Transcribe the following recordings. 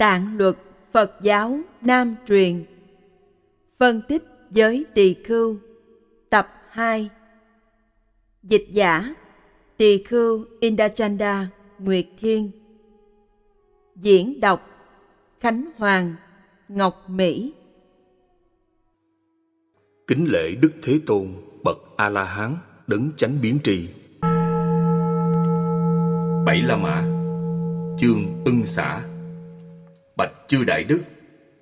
Tạng luật Phật giáo Nam truyền Phân tích giới tỳ khưu Tập 2 Dịch giả Tỳ khưu Indachanda Nguyệt Thiên Diễn đọc Khánh Hoàng Ngọc Mỹ Kính lễ Đức Thế Tôn Bậc A-La-Hán Đấng Chánh Biến Trì Bảy La Mã Chương Ưng Xã Bạch chư đại đức,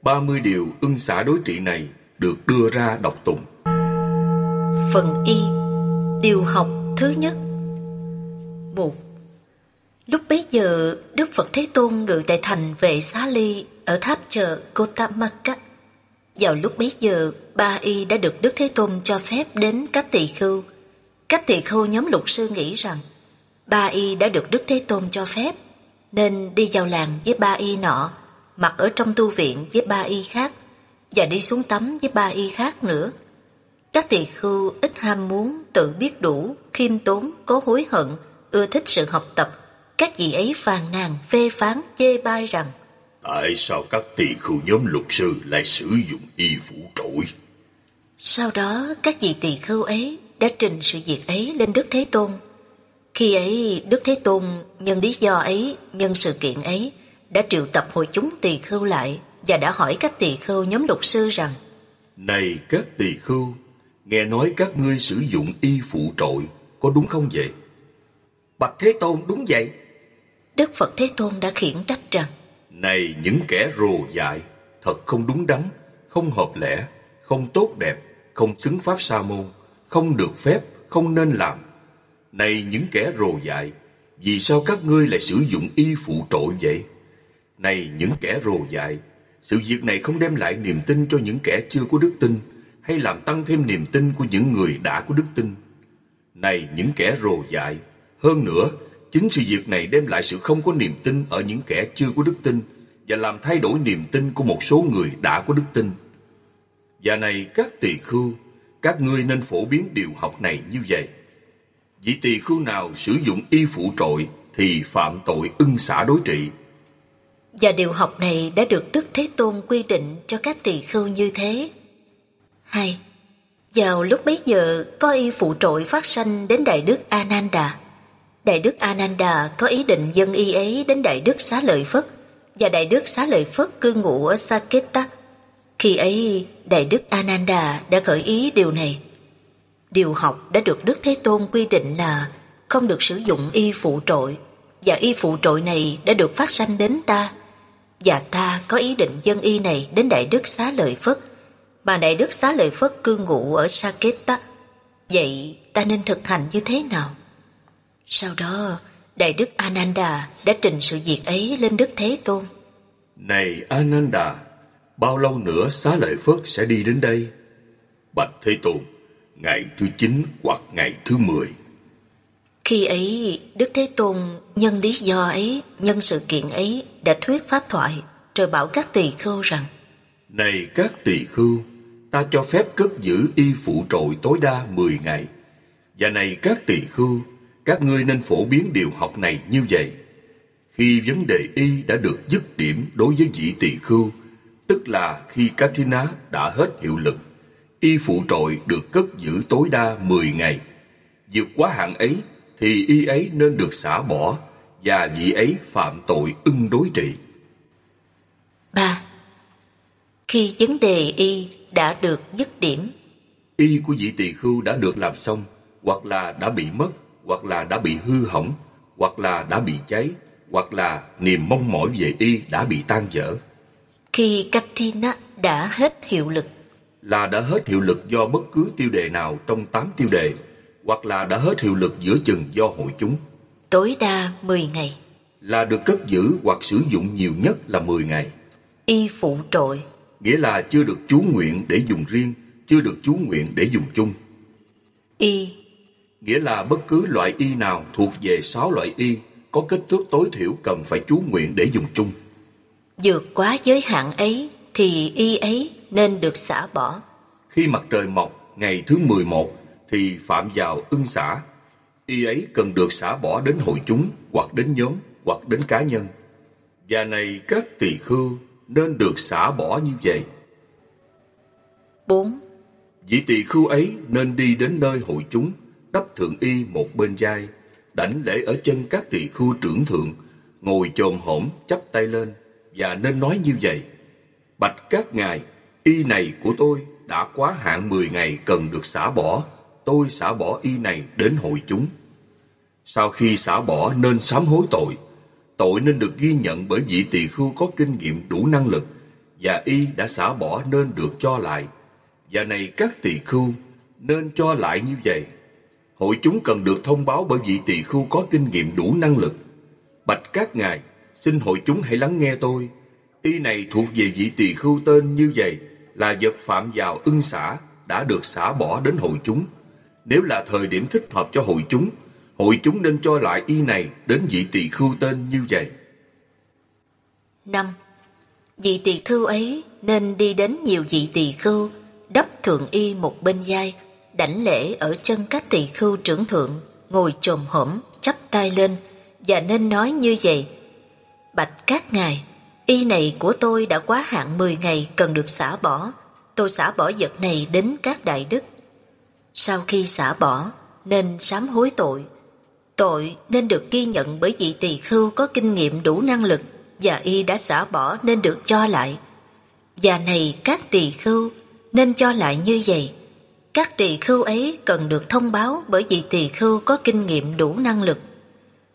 ba mươi điều ưng xả đối trị này được đưa ra đọc tụng. Phần Y Điều học thứ nhất Một Lúc bấy giờ, Đức Phật Thế Tôn ngự tại thành Vệ Xá Ly ở tháp chợ Kotamaka. Vào lúc bấy giờ, Ba Y đã được Đức Thế Tôn cho phép đến các tỳ khưu. Các tỳ khưu nhóm luật sư nghĩ rằng Ba Y đã được Đức Thế Tôn cho phép nên đi vào làng với Ba Y nọ mặc ở trong tu viện với ba y khác và đi xuống tắm với ba y khác nữa. Các tỳ khưu ít ham muốn, tự biết đủ, khiêm tốn, có hối hận, ưa thích sự học tập. Các vị ấy phàn nàn, phê phán, chê bai rằng Tại sao các tỳ khưu nhóm luật sư lại sử dụng y vũ trội? Sau đó, các vị tỳ khưu ấy đã trình sự việc ấy lên Đức Thế Tôn. Khi ấy, Đức Thế Tôn nhân lý do ấy, nhân sự kiện ấy, đã triệu tập hội chúng tỳ khưu lại và đã hỏi các tỳ khưu nhóm lục sư rằng Này các tỳ khưu, nghe nói các ngươi sử dụng y phụ trội, có đúng không vậy? Bạch Thế Tôn đúng vậy. Đức Phật Thế Tôn đã khiển trách rằng Này những kẻ rồ dại, thật không đúng đắn, không hợp lẽ, không tốt đẹp, không xứng pháp sa môn, không được phép, không nên làm. Này những kẻ rồ dại, vì sao các ngươi lại sử dụng y phụ trội vậy? Này những kẻ rồ dại, sự việc này không đem lại niềm tin cho những kẻ chưa có đức tin hay làm tăng thêm niềm tin của những người đã có đức tin. Này những kẻ rồ dại, hơn nữa, chính sự việc này đem lại sự không có niềm tin ở những kẻ chưa có đức tin và làm thay đổi niềm tin của một số người đã có đức tin. Và này các tỳ khưu, các ngươi nên phổ biến điều học này như vậy. Vị tỳ khưu nào sử dụng y phụ trội thì phạm tội ưng xả đối trị, và điều học này đã được Đức Thế Tôn quy định cho các tỳ khưu như thế. hai Vào lúc bấy giờ có y phụ trội phát sanh đến Đại Đức Ananda. Đại Đức Ananda có ý định dân y ấy đến Đại Đức Xá Lợi Phất và Đại Đức Xá Lợi Phất cư ngụ ở Saketa. Khi ấy, Đại Đức Ananda đã khởi ý điều này. Điều học đã được Đức Thế Tôn quy định là không được sử dụng y phụ trội và y phụ trội này đã được phát sanh đến ta và ta có ý định dân y này đến Đại Đức Xá Lợi Phất, mà Đại Đức Xá Lợi Phất cư ngụ ở Saketa. Vậy ta nên thực hành như thế nào? Sau đó, Đại Đức Ananda đã trình sự việc ấy lên Đức Thế Tôn. Này Ananda, bao lâu nữa Xá Lợi Phất sẽ đi đến đây? Bạch Thế Tôn, ngày thứ 9 hoặc ngày thứ 10 khi ấy, Đức Thế Tôn nhân lý do ấy, nhân sự kiện ấy đã thuyết pháp thoại, rồi bảo các tỳ khưu rằng Này các tỳ khưu, ta cho phép cất giữ y phụ trội tối đa 10 ngày. Và này các tỳ khưu, các ngươi nên phổ biến điều học này như vậy. Khi vấn đề y đã được dứt điểm đối với vị tỳ khưu, tức là khi Katina đã hết hiệu lực, y phụ trội được cất giữ tối đa 10 ngày. Vượt quá hạn ấy thì y ấy nên được xả bỏ và vị ấy phạm tội ưng đối trị. 3. Khi vấn đề y đã được dứt điểm Y của vị tỳ khưu đã được làm xong hoặc là đã bị mất hoặc là đã bị hư hỏng hoặc là đã bị cháy hoặc là niềm mong mỏi về y đã bị tan vỡ. Khi cách Katina đã hết hiệu lực Là đã hết hiệu lực do bất cứ tiêu đề nào trong 8 tiêu đề hoặc là đã hết hiệu lực giữa chừng do hội chúng. Tối đa 10 ngày. Là được cất giữ hoặc sử dụng nhiều nhất là 10 ngày. Y phụ trội. Nghĩa là chưa được chú nguyện để dùng riêng, chưa được chú nguyện để dùng chung. Y. Nghĩa là bất cứ loại y nào thuộc về 6 loại y có kích thước tối thiểu cần phải chú nguyện để dùng chung. Vượt quá giới hạn ấy thì y ấy nên được xả bỏ. Khi mặt trời mọc, ngày thứ 11 thì phạm vào ưng xả. Y ấy cần được xả bỏ đến hội chúng, hoặc đến nhóm, hoặc đến cá nhân. Và này các tỳ khưu nên được xả bỏ như vậy. 4. Vị tỳ khưu ấy nên đi đến nơi hội chúng, đắp thượng y một bên vai, đảnh lễ ở chân các tỳ khưu trưởng thượng, ngồi chồm hổm chắp tay lên và nên nói như vậy. Bạch các ngài, y này của tôi đã quá hạn 10 ngày cần được xả bỏ, tôi xả bỏ y này đến hội chúng. Sau khi xả bỏ nên sám hối tội, tội nên được ghi nhận bởi vị tỳ khưu có kinh nghiệm đủ năng lực, và y đã xả bỏ nên được cho lại. Và này các tỳ khưu nên cho lại như vậy. Hội chúng cần được thông báo bởi vị tỳ khưu có kinh nghiệm đủ năng lực. Bạch các ngài, xin hội chúng hãy lắng nghe tôi. Y này thuộc về vị tỳ khưu tên như vậy là vật phạm vào ưng xả đã được xả bỏ đến hội chúng nếu là thời điểm thích hợp cho hội chúng, hội chúng nên cho lại y này đến vị tỳ khưu tên như vậy. năm Vị tỳ khưu ấy nên đi đến nhiều vị tỳ khưu, đắp thượng y một bên vai, đảnh lễ ở chân các tỳ khưu trưởng thượng, ngồi chồm hổm, chắp tay lên, và nên nói như vậy. Bạch các ngài, y này của tôi đã quá hạn 10 ngày cần được xả bỏ. Tôi xả bỏ vật này đến các đại đức sau khi xả bỏ nên sám hối tội. Tội nên được ghi nhận bởi vị tỳ khưu có kinh nghiệm đủ năng lực và y đã xả bỏ nên được cho lại. Và này các tỳ khưu nên cho lại như vậy. Các tỳ khưu ấy cần được thông báo bởi vị tỳ khưu có kinh nghiệm đủ năng lực.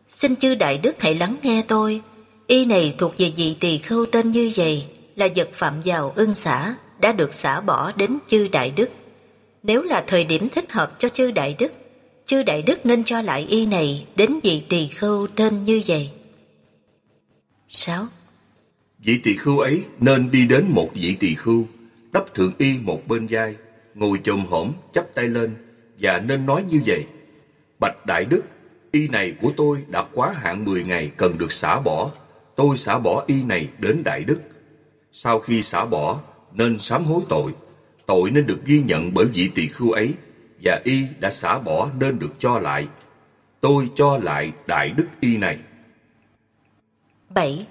Xin chư Đại Đức hãy lắng nghe tôi. Y này thuộc về vị tỳ khưu tên như vậy là vật phạm vào ưng xả đã được xả bỏ đến chư Đại Đức nếu là thời điểm thích hợp cho chư Đại Đức, chư Đại Đức nên cho lại y này đến vị tỳ khưu tên như vậy. sáu Vị tỳ khưu ấy nên đi đến một vị tỳ khưu, đắp thượng y một bên vai, ngồi chồm hổm, chắp tay lên và nên nói như vậy. Bạch Đại Đức, y này của tôi đã quá hạn 10 ngày cần được xả bỏ. Tôi xả bỏ y này đến Đại Đức. Sau khi xả bỏ, nên sám hối tội, tội nên được ghi nhận bởi vị tỳ khưu ấy, và y đã xả bỏ nên được cho lại. Tôi cho lại đại đức y này. 7.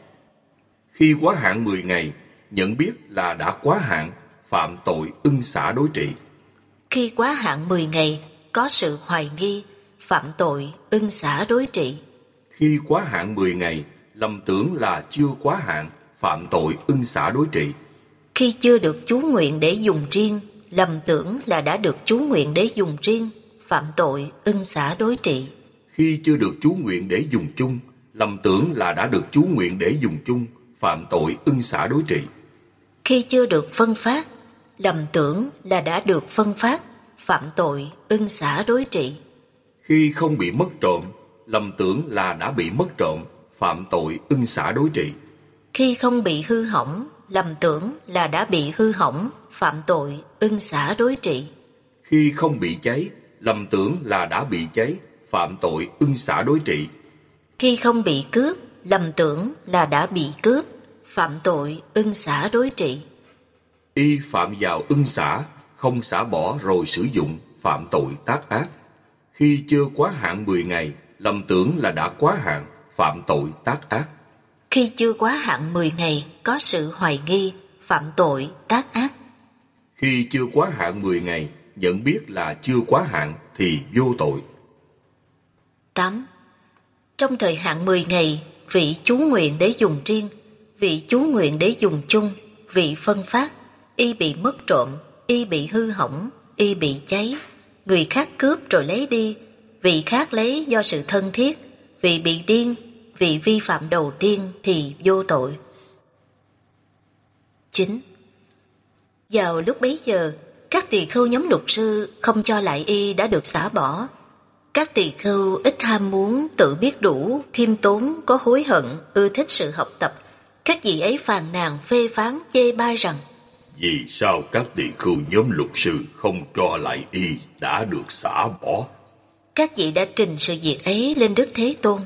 Khi quá hạn 10 ngày, nhận biết là đã quá hạn, phạm tội ưng xả đối trị. Khi quá hạn 10 ngày, có sự hoài nghi, phạm tội ưng xả đối trị. Khi quá hạn 10 ngày, lầm tưởng là chưa quá hạn, phạm tội ưng xả đối trị. Khi chưa được chú nguyện để dùng riêng, lầm tưởng là đã được chú nguyện để dùng riêng, phạm tội ưng xả đối trị. Khi chưa được chú nguyện để dùng chung, lầm tưởng là đã được chú nguyện để dùng chung, phạm tội ưng xả đối trị. Khi chưa được phân phát, lầm tưởng là đã được phân phát, phạm tội ưng xả đối trị. Khi không bị mất trộm, lầm tưởng là đã bị mất trộm, phạm tội ưng xả đối trị. Khi không bị hư hỏng, lầm tưởng là đã bị hư hỏng, phạm tội, ưng xả đối trị. Khi không bị cháy, lầm tưởng là đã bị cháy, phạm tội, ưng xả đối trị. Khi không bị cướp, lầm tưởng là đã bị cướp, phạm tội, ưng xả đối trị. Y phạm vào ưng xả, không xả bỏ rồi sử dụng, phạm tội tác ác. Khi chưa quá hạn 10 ngày, lầm tưởng là đã quá hạn, phạm tội tác ác khi chưa quá hạn 10 ngày có sự hoài nghi, phạm tội, tác ác. Khi chưa quá hạn 10 ngày, nhận biết là chưa quá hạn thì vô tội. 8. Trong thời hạn 10 ngày, vị chú nguyện để dùng riêng, vị chú nguyện để dùng chung, vị phân phát, y bị mất trộm, y bị hư hỏng, y bị cháy, người khác cướp rồi lấy đi, vị khác lấy do sự thân thiết, vị bị điên vị vi phạm đầu tiên thì vô tội. 9. Vào lúc bấy giờ, các tỳ khưu nhóm luật sư không cho lại y đã được xả bỏ. Các tỳ khưu ít ham muốn tự biết đủ, khiêm tốn, có hối hận, ưa thích sự học tập. Các vị ấy phàn nàn phê phán chê bai rằng Vì sao các tỳ khưu nhóm luật sư không cho lại y đã được xả bỏ? Các vị đã trình sự việc ấy lên Đức Thế Tôn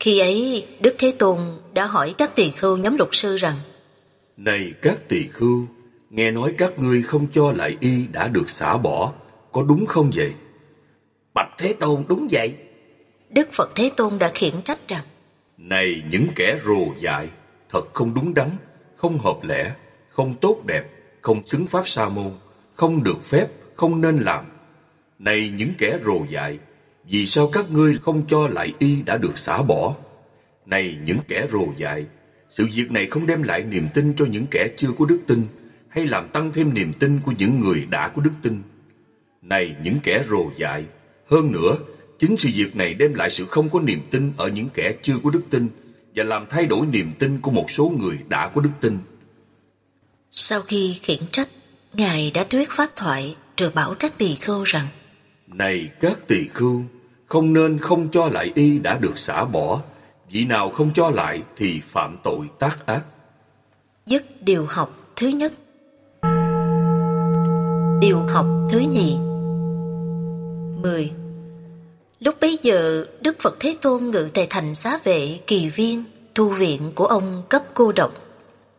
khi ấy, Đức Thế Tôn đã hỏi các tỳ khưu nhóm luật sư rằng Này các tỳ khưu, nghe nói các ngươi không cho lại y đã được xả bỏ, có đúng không vậy? Bạch Thế Tôn đúng vậy. Đức Phật Thế Tôn đã khiển trách rằng Này những kẻ rồ dại, thật không đúng đắn, không hợp lẽ, không tốt đẹp, không xứng pháp sa môn, không được phép, không nên làm. Này những kẻ rồ dại, vì sao các ngươi không cho lại y đã được xả bỏ? Này những kẻ rồ dại, sự việc này không đem lại niềm tin cho những kẻ chưa có đức tin hay làm tăng thêm niềm tin của những người đã có đức tin. Này những kẻ rồ dại, hơn nữa, chính sự việc này đem lại sự không có niềm tin ở những kẻ chưa có đức tin và làm thay đổi niềm tin của một số người đã có đức tin. Sau khi khiển trách, Ngài đã thuyết pháp thoại rồi bảo các tỳ khưu rằng Này các tỳ khưu, không nên không cho lại y đã được xả bỏ. Vị nào không cho lại thì phạm tội tác ác. Dứt điều học thứ nhất Điều học thứ nhì mười Lúc bấy giờ, Đức Phật Thế Tôn ngự tại thành xá vệ kỳ viên, thu viện của ông cấp cô độc.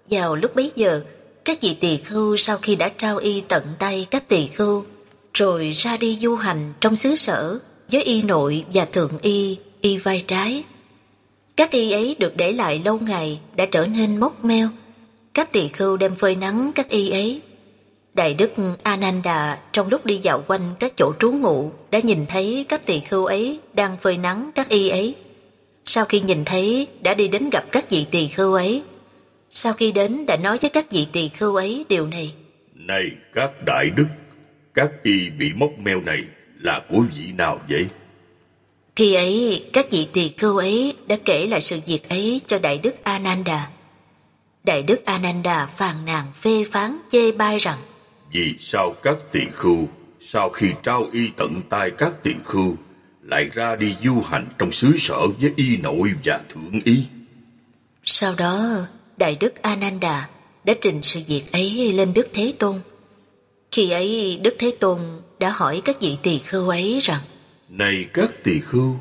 Vào lúc bấy giờ, các vị tỳ khưu sau khi đã trao y tận tay các tỳ khưu, rồi ra đi du hành trong xứ sở với y nội và thượng y, y vai trái. Các y ấy được để lại lâu ngày đã trở nên mốc meo. Các tỳ khưu đem phơi nắng các y ấy. Đại đức Ananda trong lúc đi dạo quanh các chỗ trú ngụ đã nhìn thấy các tỳ khưu ấy đang phơi nắng các y ấy. Sau khi nhìn thấy đã đi đến gặp các vị tỳ khưu ấy. Sau khi đến đã nói với các vị tỳ khưu ấy điều này. Này các đại đức, các y bị mốc meo này là của vị nào vậy? Khi ấy, các vị tỳ khưu ấy đã kể lại sự việc ấy cho Đại Đức Ananda. Đại Đức Ananda phàn nàn phê phán chê bai rằng Vì sao các tỳ khưu, sau khi trao y tận tay các tỳ khưu, lại ra đi du hành trong xứ sở với y nội và thượng y? Sau đó, Đại Đức Ananda đã trình sự việc ấy lên Đức Thế Tôn. Khi ấy, Đức Thế Tôn đã hỏi các vị tỳ khưu ấy rằng Này các tỳ khưu,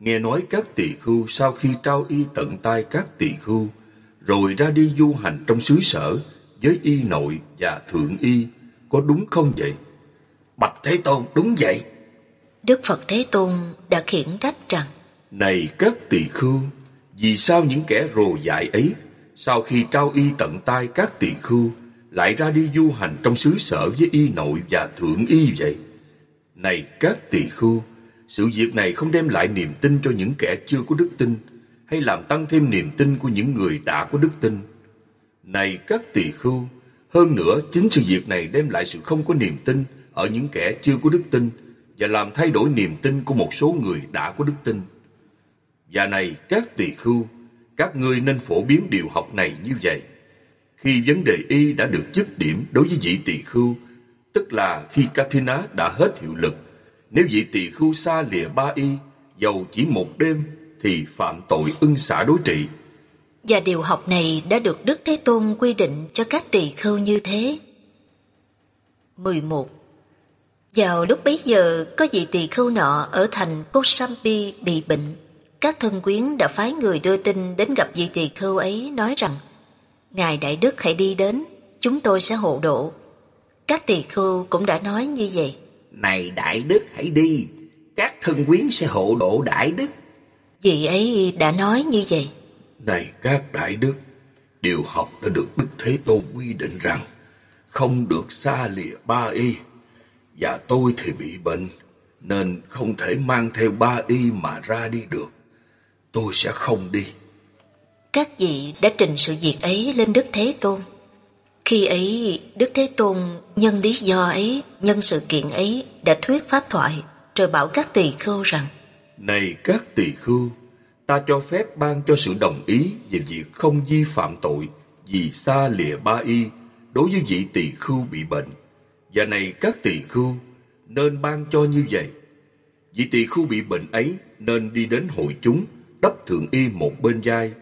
nghe nói các tỳ khưu sau khi trao y tận tay các tỳ khưu, rồi ra đi du hành trong xứ sở với y nội và thượng y, có đúng không vậy? Bạch Thế Tôn đúng vậy. Đức Phật Thế Tôn đã khiển trách rằng Này các tỳ khưu, vì sao những kẻ rồ dại ấy sau khi trao y tận tay các tỳ khưu lại ra đi du hành trong xứ sở với y nội và thượng y vậy? Này các tỳ khưu, sự việc này không đem lại niềm tin cho những kẻ chưa có đức tin, hay làm tăng thêm niềm tin của những người đã có đức tin. Này các tỳ khưu, hơn nữa chính sự việc này đem lại sự không có niềm tin ở những kẻ chưa có đức tin và làm thay đổi niềm tin của một số người đã có đức tin. Và này các tỳ khưu, các ngươi nên phổ biến điều học này như vậy khi vấn đề y đã được dứt điểm đối với vị tỳ khưu, tức là khi Katina đã hết hiệu lực. Nếu vị tỳ khưu xa lìa ba y, dầu chỉ một đêm thì phạm tội ưng xả đối trị. Và điều học này đã được Đức Thế Tôn quy định cho các tỳ khưu như thế. 11. Vào lúc bấy giờ, có vị tỳ khưu nọ ở thành Kosambi bị bệnh. Các thân quyến đã phái người đưa tin đến gặp vị tỳ khưu ấy nói rằng – Ngài Đại Đức hãy đi đến, chúng tôi sẽ hộ độ. Các tỳ khưu cũng đã nói như vậy. Này Đại Đức hãy đi, các thân quyến sẽ hộ độ Đại Đức. Vị ấy đã nói như vậy. Này các Đại Đức, điều học đã được Đức Thế Tôn quy định rằng không được xa lìa ba y. Và tôi thì bị bệnh, nên không thể mang theo ba y mà ra đi được. Tôi sẽ không đi các vị đã trình sự việc ấy lên Đức Thế Tôn. Khi ấy, Đức Thế Tôn nhân lý do ấy, nhân sự kiện ấy đã thuyết pháp thoại, rồi bảo các tỳ khưu rằng Này các tỳ khưu, ta cho phép ban cho sự đồng ý về việc không vi phạm tội vì xa lìa ba y đối với vị tỳ khưu bị bệnh. Và này các tỳ khưu, nên ban cho như vậy. Vị tỳ khưu bị bệnh ấy nên đi đến hội chúng, đắp thượng y một bên vai,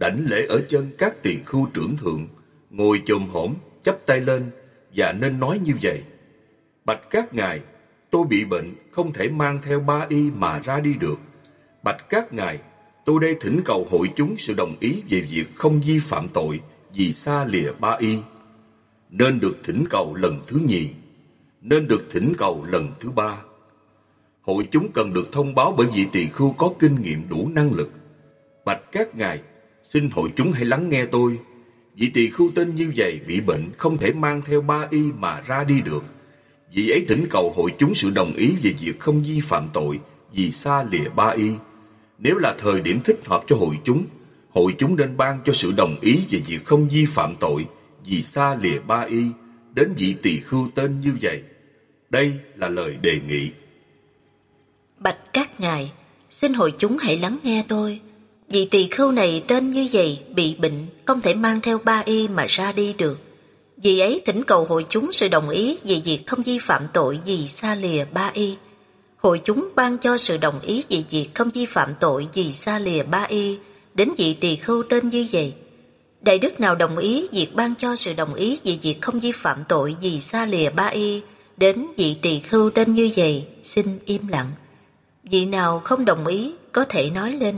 đảnh lễ ở chân các tỳ khưu trưởng thượng, ngồi chồm hổm, chắp tay lên và nên nói như vậy. Bạch các ngài, tôi bị bệnh, không thể mang theo ba y mà ra đi được. Bạch các ngài, tôi đây thỉnh cầu hội chúng sự đồng ý về việc không vi phạm tội vì xa lìa ba y. Nên được thỉnh cầu lần thứ nhì, nên được thỉnh cầu lần thứ ba. Hội chúng cần được thông báo bởi vị tỳ khưu có kinh nghiệm đủ năng lực. Bạch các ngài, Xin hội chúng hãy lắng nghe tôi. Vị tỳ khưu tên như vậy bị bệnh không thể mang theo ba y mà ra đi được. Vị ấy thỉnh cầu hội chúng sự đồng ý về việc không vi phạm tội vì xa lìa ba y. Nếu là thời điểm thích hợp cho hội chúng, hội chúng nên ban cho sự đồng ý về việc không vi phạm tội vì xa lìa ba y đến vị tỳ khưu tên như vậy. Đây là lời đề nghị. Bạch các ngài, xin hội chúng hãy lắng nghe tôi. Vị tỳ khưu này tên như vậy, bị bệnh, không thể mang theo ba y mà ra đi được. Vì ấy thỉnh cầu hội chúng sự đồng ý về việc không vi phạm tội gì xa lìa ba y. Hội chúng ban cho sự đồng ý về việc không vi phạm tội gì xa lìa ba y, đến vị tỳ khưu tên như vậy. Đại đức nào đồng ý việc ban cho sự đồng ý về việc không vi phạm tội gì xa lìa ba y, đến vị tỳ khưu tên như vậy, xin im lặng. Vị nào không đồng ý có thể nói lên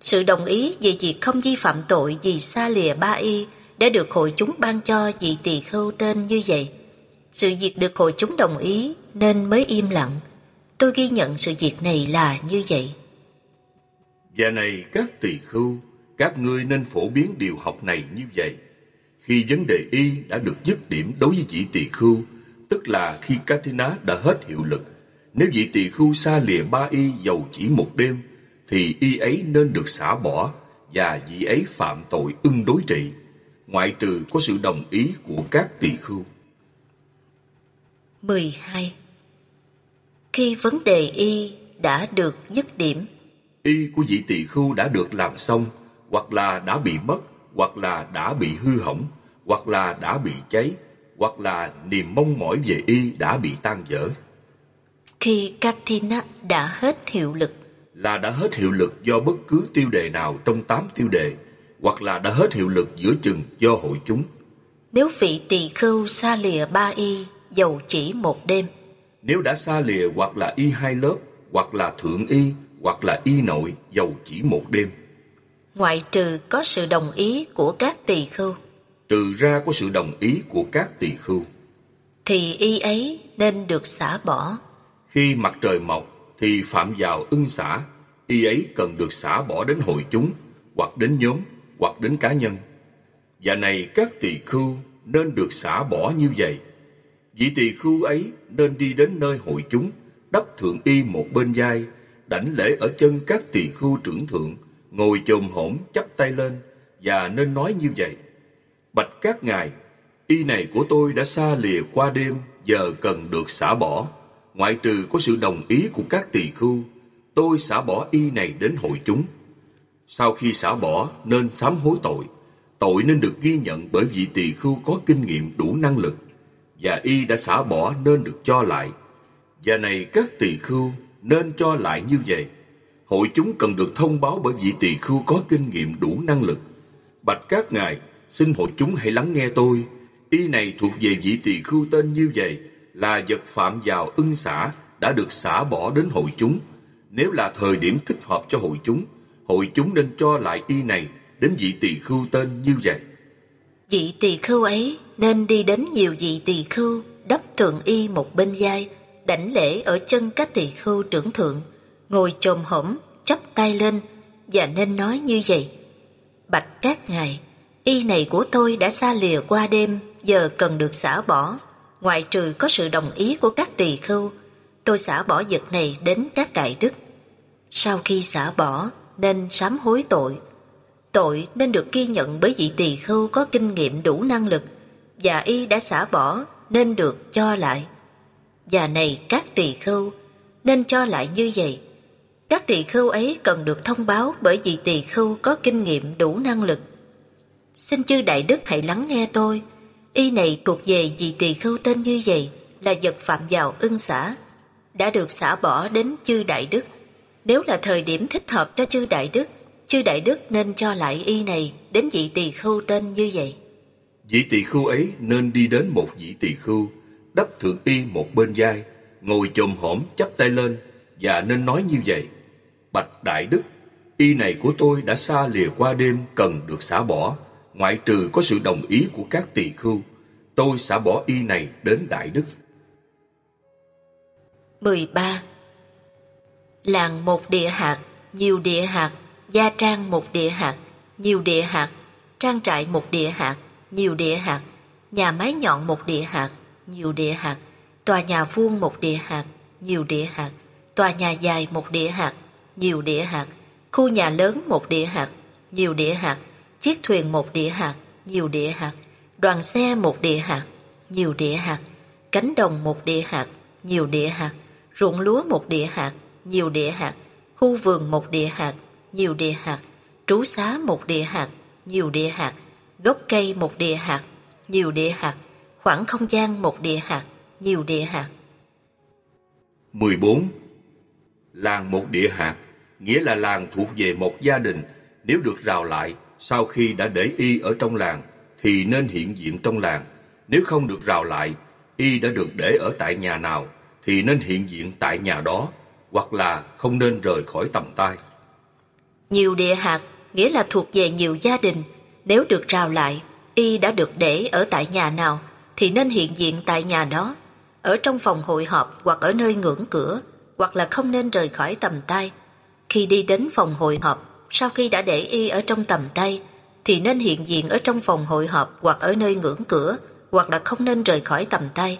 sự đồng ý về việc không vi phạm tội vì xa lìa ba y đã được hội chúng ban cho vị tỳ khưu tên như vậy. Sự việc được hội chúng đồng ý nên mới im lặng. Tôi ghi nhận sự việc này là như vậy. Và dạ này các tỳ khưu, các ngươi nên phổ biến điều học này như vậy. Khi vấn đề y đã được dứt điểm đối với vị tỳ khưu, tức là khi Katina đã hết hiệu lực, nếu vị tỳ khưu xa lìa ba y dầu chỉ một đêm, thì y ấy nên được xả bỏ và vị ấy phạm tội ưng đối trị, ngoại trừ có sự đồng ý của các tỳ khưu. 12. Khi vấn đề y đã được dứt điểm, y của vị tỳ khưu đã được làm xong, hoặc là đã bị mất, hoặc là đã bị hư hỏng, hoặc là đã bị cháy, hoặc là niềm mong mỏi về y đã bị tan vỡ. Khi Katina đã hết hiệu lực, là đã hết hiệu lực do bất cứ tiêu đề nào trong tám tiêu đề hoặc là đã hết hiệu lực giữa chừng do hội chúng. Nếu vị tỳ khưu xa lìa ba y dầu chỉ một đêm. Nếu đã xa lìa hoặc là y hai lớp, hoặc là thượng y, hoặc là y nội dầu chỉ một đêm. Ngoại trừ có sự đồng ý của các tỳ khưu. Trừ ra có sự đồng ý của các tỳ khưu. Thì y ấy nên được xả bỏ. Khi mặt trời mọc thì phạm vào ưng xả y ấy cần được xả bỏ đến hội chúng, hoặc đến nhóm, hoặc đến cá nhân. Và này các tỳ khưu nên được xả bỏ như vậy. Vị tỳ khưu ấy nên đi đến nơi hội chúng, đắp thượng y một bên vai, đảnh lễ ở chân các tỳ khưu trưởng thượng, ngồi chồm hổm chắp tay lên, và nên nói như vậy. Bạch các ngài, y này của tôi đã xa lìa qua đêm, giờ cần được xả bỏ, ngoại trừ có sự đồng ý của các tỳ khưu tôi xả bỏ y này đến hội chúng. Sau khi xả bỏ nên sám hối tội, tội nên được ghi nhận bởi vị tỳ khưu có kinh nghiệm đủ năng lực, và y đã xả bỏ nên được cho lại. Và này các tỳ khưu nên cho lại như vậy. Hội chúng cần được thông báo bởi vị tỳ khưu có kinh nghiệm đủ năng lực. Bạch các ngài, xin hội chúng hãy lắng nghe tôi. Y này thuộc về vị tỳ khưu tên như vậy, là vật phạm vào ưng xả đã được xả bỏ đến hội chúng nếu là thời điểm thích hợp cho hội chúng, hội chúng nên cho lại y này đến vị tỳ khưu tên như vậy. Vị tỳ khưu ấy nên đi đến nhiều vị tỳ khưu, đắp thượng y một bên vai, đảnh lễ ở chân các tỳ khưu trưởng thượng, ngồi chồm hổm, chắp tay lên và nên nói như vậy. Bạch các ngài, y này của tôi đã xa lìa qua đêm, giờ cần được xả bỏ, ngoại trừ có sự đồng ý của các tỳ khưu, tôi xả bỏ vật này đến các đại đức. Sau khi xả bỏ nên sám hối tội. Tội nên được ghi nhận bởi vị tỳ khưu có kinh nghiệm đủ năng lực và y đã xả bỏ nên được cho lại. Và này các tỳ khưu nên cho lại như vậy. Các tỳ khưu ấy cần được thông báo bởi vị tỳ khưu có kinh nghiệm đủ năng lực. Xin chư đại đức hãy lắng nghe tôi. Y này thuộc về vị tỳ khưu tên như vậy là vật phạm vào ưng xã đã được xả bỏ đến chư Đại Đức. Nếu là thời điểm thích hợp cho chư Đại Đức, chư Đại Đức nên cho lại y này đến vị tỳ khưu tên như vậy. Vị tỳ khưu ấy nên đi đến một vị tỳ khưu, đắp thượng y một bên vai, ngồi chồm hổm chắp tay lên và nên nói như vậy. Bạch Đại Đức, y này của tôi đã xa lìa qua đêm cần được xả bỏ, ngoại trừ có sự đồng ý của các tỳ khưu. Tôi xả bỏ y này đến Đại Đức. 13 Làng một địa hạt, nhiều địa hạt, gia trang một địa hạt, nhiều địa hạt, trang trại một địa hạt, nhiều địa hạt, nhà máy nhọn một địa hạt, nhiều địa hạt, tòa nhà vuông một địa hạt, nhiều địa hạt, tòa nhà dài một địa hạt, nhiều địa hạt, khu nhà lớn một địa hạt, nhiều địa hạt, chiếc thuyền một địa hạt, nhiều địa hạt, đoàn xe một địa hạt, nhiều địa hạt, cánh đồng một địa hạt, nhiều địa hạt, ruộng lúa một địa hạt, nhiều địa hạt, khu vườn một địa hạt, nhiều địa hạt, trú xá một địa hạt, nhiều địa hạt, gốc cây một địa hạt, nhiều địa hạt, khoảng không gian một địa hạt, nhiều địa hạt. 14. Làng một địa hạt, nghĩa là làng thuộc về một gia đình, nếu được rào lại sau khi đã để y ở trong làng thì nên hiện diện trong làng, nếu không được rào lại, y đã được để ở tại nhà nào thì nên hiện diện tại nhà đó hoặc là không nên rời khỏi tầm tay. Nhiều địa hạt nghĩa là thuộc về nhiều gia đình. Nếu được rào lại, y đã được để ở tại nhà nào thì nên hiện diện tại nhà đó, ở trong phòng hội họp hoặc ở nơi ngưỡng cửa, hoặc là không nên rời khỏi tầm tay. Khi đi đến phòng hội họp, sau khi đã để y ở trong tầm tay, thì nên hiện diện ở trong phòng hội họp hoặc ở nơi ngưỡng cửa, hoặc là không nên rời khỏi tầm tay.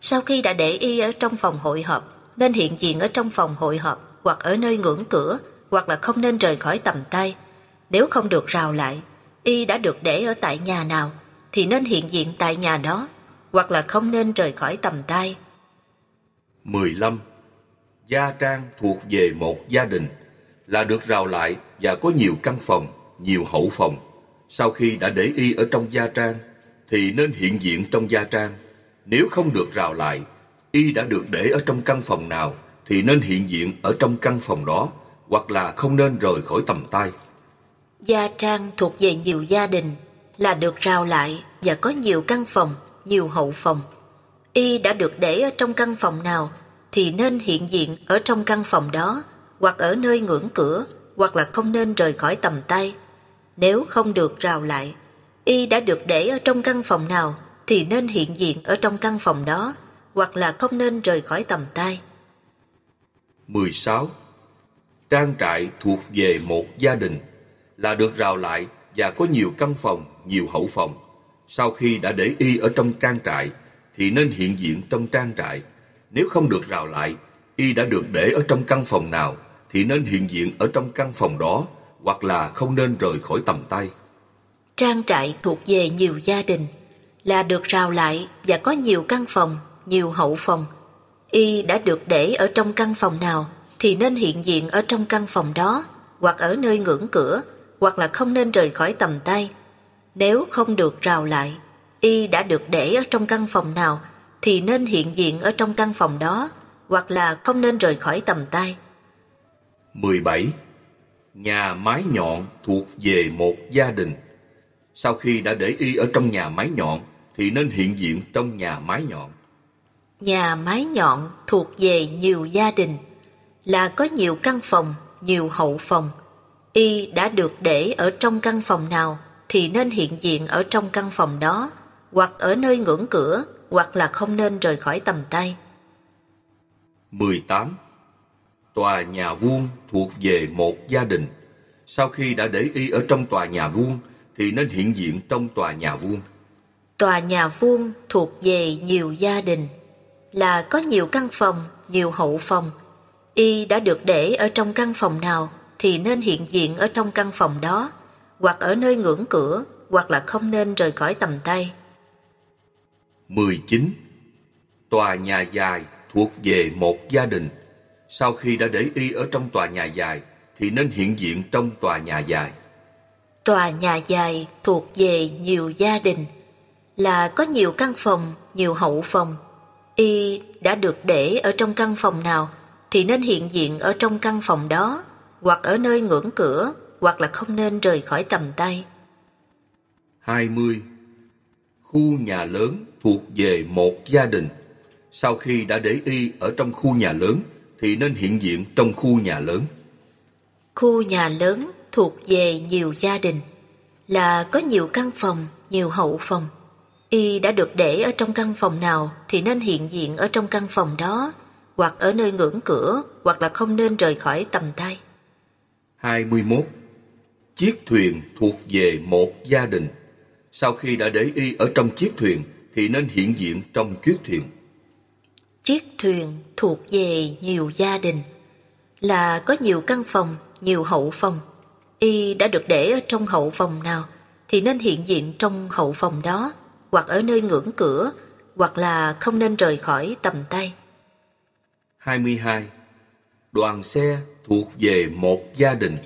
Sau khi đã để y ở trong phòng hội họp, nên hiện diện ở trong phòng hội họp hoặc ở nơi ngưỡng cửa hoặc là không nên rời khỏi tầm tay. Nếu không được rào lại, y đã được để ở tại nhà nào thì nên hiện diện tại nhà đó hoặc là không nên rời khỏi tầm tay. 15. Gia trang thuộc về một gia đình là được rào lại và có nhiều căn phòng, nhiều hậu phòng. Sau khi đã để y ở trong gia trang thì nên hiện diện trong gia trang nếu không được rào lại, y đã được để ở trong căn phòng nào thì nên hiện diện ở trong căn phòng đó hoặc là không nên rời khỏi tầm tay. Gia trang thuộc về nhiều gia đình là được rào lại và có nhiều căn phòng, nhiều hậu phòng. Y đã được để ở trong căn phòng nào thì nên hiện diện ở trong căn phòng đó hoặc ở nơi ngưỡng cửa hoặc là không nên rời khỏi tầm tay. Nếu không được rào lại, y đã được để ở trong căn phòng nào thì nên hiện diện ở trong căn phòng đó hoặc là không nên rời khỏi tầm tay. 16. Trang trại thuộc về một gia đình là được rào lại và có nhiều căn phòng, nhiều hậu phòng. Sau khi đã để y ở trong trang trại thì nên hiện diện trong trang trại. Nếu không được rào lại, y đã được để ở trong căn phòng nào thì nên hiện diện ở trong căn phòng đó hoặc là không nên rời khỏi tầm tay. Trang trại thuộc về nhiều gia đình là được rào lại và có nhiều căn phòng, nhiều hậu phòng. Y đã được để ở trong căn phòng nào thì nên hiện diện ở trong căn phòng đó hoặc ở nơi ngưỡng cửa hoặc là không nên rời khỏi tầm tay. Nếu không được rào lại, Y đã được để ở trong căn phòng nào thì nên hiện diện ở trong căn phòng đó hoặc là không nên rời khỏi tầm tay. 17. Nhà mái nhọn thuộc về một gia đình. Sau khi đã để y ở trong nhà mái nhọn thì nên hiện diện trong nhà mái nhọn. Nhà mái nhọn thuộc về nhiều gia đình, là có nhiều căn phòng, nhiều hậu phòng. Y đã được để ở trong căn phòng nào thì nên hiện diện ở trong căn phòng đó, hoặc ở nơi ngưỡng cửa, hoặc là không nên rời khỏi tầm tay. 18. Tòa nhà vuông thuộc về một gia đình. Sau khi đã để y ở trong tòa nhà vuông thì nên hiện diện trong tòa nhà vuông Tòa nhà vuông thuộc về nhiều gia đình, là có nhiều căn phòng, nhiều hậu phòng. Y đã được để ở trong căn phòng nào thì nên hiện diện ở trong căn phòng đó, hoặc ở nơi ngưỡng cửa, hoặc là không nên rời khỏi tầm tay. 19. Tòa nhà dài thuộc về một gia đình. Sau khi đã để y ở trong tòa nhà dài, thì nên hiện diện trong tòa nhà dài. Tòa nhà dài thuộc về nhiều gia đình là có nhiều căn phòng, nhiều hậu phòng. Y đã được để ở trong căn phòng nào thì nên hiện diện ở trong căn phòng đó, hoặc ở nơi ngưỡng cửa, hoặc là không nên rời khỏi tầm tay. 20. Khu nhà lớn thuộc về một gia đình. Sau khi đã để y ở trong khu nhà lớn thì nên hiện diện trong khu nhà lớn. Khu nhà lớn thuộc về nhiều gia đình là có nhiều căn phòng, nhiều hậu phòng. Y đã được để ở trong căn phòng nào thì nên hiện diện ở trong căn phòng đó, hoặc ở nơi ngưỡng cửa, hoặc là không nên rời khỏi tầm tay. 21. Chiếc thuyền thuộc về một gia đình. Sau khi đã để y ở trong chiếc thuyền thì nên hiện diện trong chiếc thuyền. Chiếc thuyền thuộc về nhiều gia đình là có nhiều căn phòng, nhiều hậu phòng. Y đã được để ở trong hậu phòng nào thì nên hiện diện trong hậu phòng đó hoặc ở nơi ngưỡng cửa, hoặc là không nên rời khỏi tầm tay. 22. Đoàn xe thuộc về một gia đình.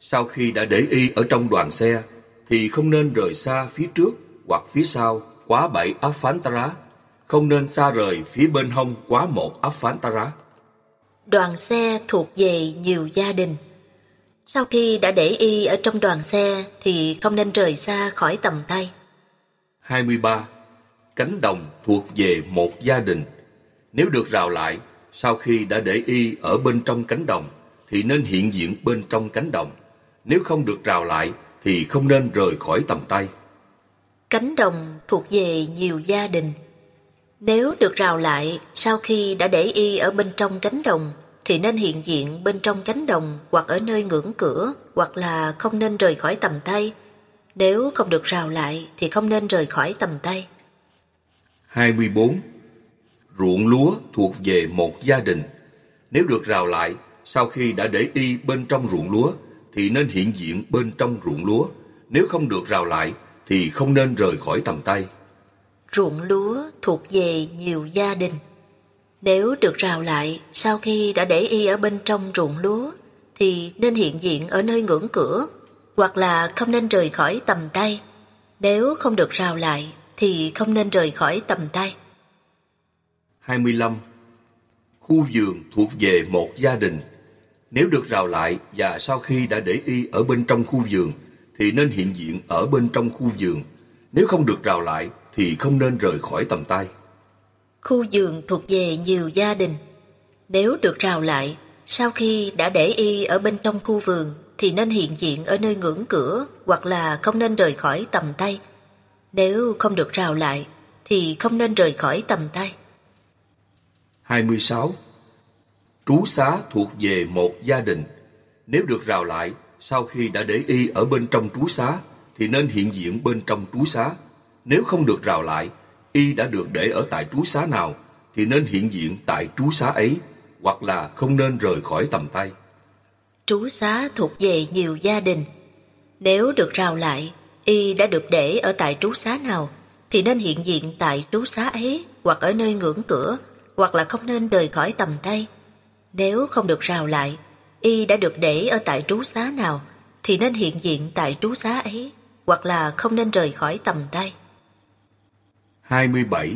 Sau khi đã để y ở trong đoàn xe, thì không nên rời xa phía trước hoặc phía sau quá bảy áp phán tá không nên xa rời phía bên hông quá một áp phán tá Đoàn xe thuộc về nhiều gia đình. Sau khi đã để y ở trong đoàn xe thì không nên rời xa khỏi tầm tay. 23. Cánh đồng thuộc về một gia đình. Nếu được rào lại, sau khi đã để y ở bên trong cánh đồng, thì nên hiện diện bên trong cánh đồng. Nếu không được rào lại, thì không nên rời khỏi tầm tay. Cánh đồng thuộc về nhiều gia đình. Nếu được rào lại, sau khi đã để y ở bên trong cánh đồng, thì nên hiện diện bên trong cánh đồng hoặc ở nơi ngưỡng cửa, hoặc là không nên rời khỏi tầm tay, nếu không được rào lại thì không nên rời khỏi tầm tay. 24. Ruộng lúa thuộc về một gia đình. Nếu được rào lại, sau khi đã để y bên trong ruộng lúa, thì nên hiện diện bên trong ruộng lúa. Nếu không được rào lại, thì không nên rời khỏi tầm tay. Ruộng lúa thuộc về nhiều gia đình. Nếu được rào lại, sau khi đã để y ở bên trong ruộng lúa, thì nên hiện diện ở nơi ngưỡng cửa hoặc là không nên rời khỏi tầm tay. Nếu không được rào lại thì không nên rời khỏi tầm tay. 25. Khu vườn thuộc về một gia đình. Nếu được rào lại và sau khi đã để y ở bên trong khu vườn thì nên hiện diện ở bên trong khu vườn. Nếu không được rào lại thì không nên rời khỏi tầm tay. Khu vườn thuộc về nhiều gia đình. Nếu được rào lại, sau khi đã để y ở bên trong khu vườn thì nên hiện diện ở nơi ngưỡng cửa hoặc là không nên rời khỏi tầm tay. Nếu không được rào lại thì không nên rời khỏi tầm tay. 26. Trú xá thuộc về một gia đình. Nếu được rào lại sau khi đã để y ở bên trong trú xá thì nên hiện diện bên trong trú xá. Nếu không được rào lại, y đã được để ở tại trú xá nào thì nên hiện diện tại trú xá ấy hoặc là không nên rời khỏi tầm tay trú xá thuộc về nhiều gia đình. Nếu được rào lại, y đã được để ở tại trú xá nào, thì nên hiện diện tại trú xá ấy hoặc ở nơi ngưỡng cửa, hoặc là không nên rời khỏi tầm tay. Nếu không được rào lại, y đã được để ở tại trú xá nào, thì nên hiện diện tại trú xá ấy, hoặc là không nên rời khỏi tầm tay. 27.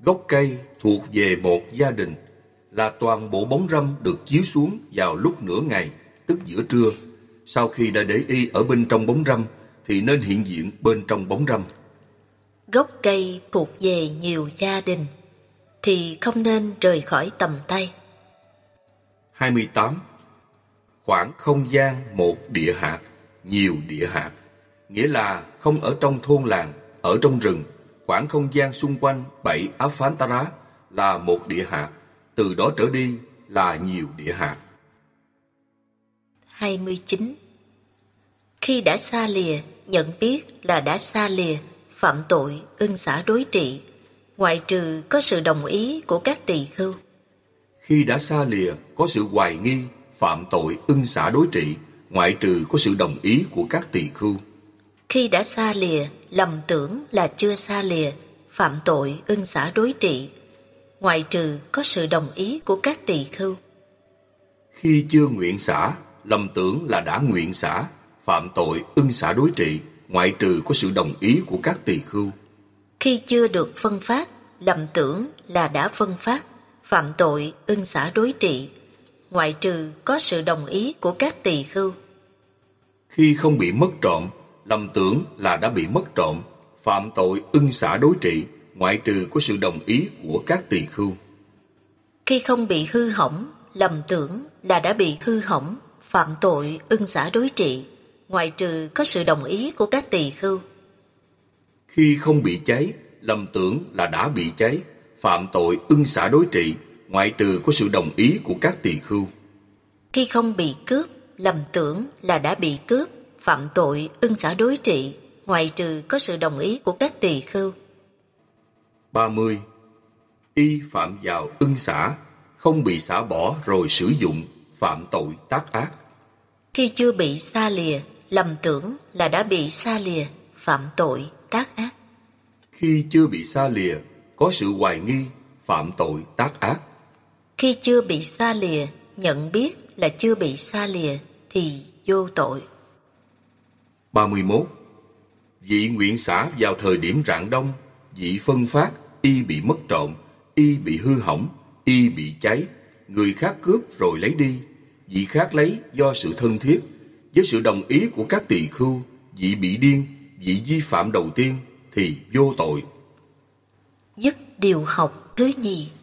Gốc cây thuộc về một gia đình là toàn bộ bóng râm được chiếu xuống vào lúc nửa ngày, tức giữa trưa. Sau khi đã để y ở bên trong bóng râm, thì nên hiện diện bên trong bóng râm. Gốc cây thuộc về nhiều gia đình, thì không nên rời khỏi tầm tay. 28. Khoảng không gian một địa hạt, nhiều địa hạt, nghĩa là không ở trong thôn làng, ở trong rừng, khoảng không gian xung quanh bảy Á Phán Tá là một địa hạt từ đó trở đi là nhiều địa hạt. 29. Khi đã xa lìa, nhận biết là đã xa lìa, phạm tội, ưng xã đối trị, ngoại trừ có sự đồng ý của các tỳ khưu. Khi đã xa lìa, có sự hoài nghi, phạm tội, ưng xã đối trị, ngoại trừ có sự đồng ý của các tỳ khưu. Khi đã xa lìa, lầm tưởng là chưa xa lìa, phạm tội, ưng xã đối trị, ngoại trừ có sự đồng ý của các tỳ khưu. Khi chưa nguyện xả, lầm tưởng là đã nguyện xả, phạm tội ưng xả đối trị, ngoại trừ có sự đồng ý của các tỳ khưu. Khi chưa được phân phát, lầm tưởng là đã phân phát, phạm tội ưng xả đối trị, ngoại trừ có sự đồng ý của các tỳ khưu. Khi không bị mất trộm, lầm tưởng là đã bị mất trộm, phạm tội ưng xả đối trị, ngoại trừ có sự đồng ý của các tỳ khưu. Khi không bị hư hỏng, lầm tưởng là đã bị hư hỏng, phạm tội ưng xã đối trị, ngoại trừ có sự đồng ý của các tỳ khưu. Khi không bị cháy, lầm tưởng là đã bị cháy, phạm tội ưng xã đối trị, ngoại trừ có sự đồng ý của các tỳ khưu. Khi không bị cướp, lầm tưởng là đã bị cướp, phạm tội ưng xã đối trị, ngoại trừ có sự đồng ý của các tỳ khưu. 30 Y phạm vào ưng xã không bị xả bỏ rồi sử dụng, phạm tội tác ác. Khi chưa bị xa lìa, lầm tưởng là đã bị xa lìa, phạm tội tác ác. Khi chưa bị xa lìa, có sự hoài nghi, phạm tội tác ác. Khi chưa bị xa lìa, nhận biết là chưa bị xa lìa thì vô tội. 31. Vị nguyện xả vào thời điểm rạng đông dị phân phát, y bị mất trộm, y bị hư hỏng, y bị cháy, người khác cướp rồi lấy đi, dị khác lấy do sự thân thiết, với sự đồng ý của các tỳ khưu, dị bị điên, dị vi phạm đầu tiên thì vô tội. Dứt điều học thứ nhì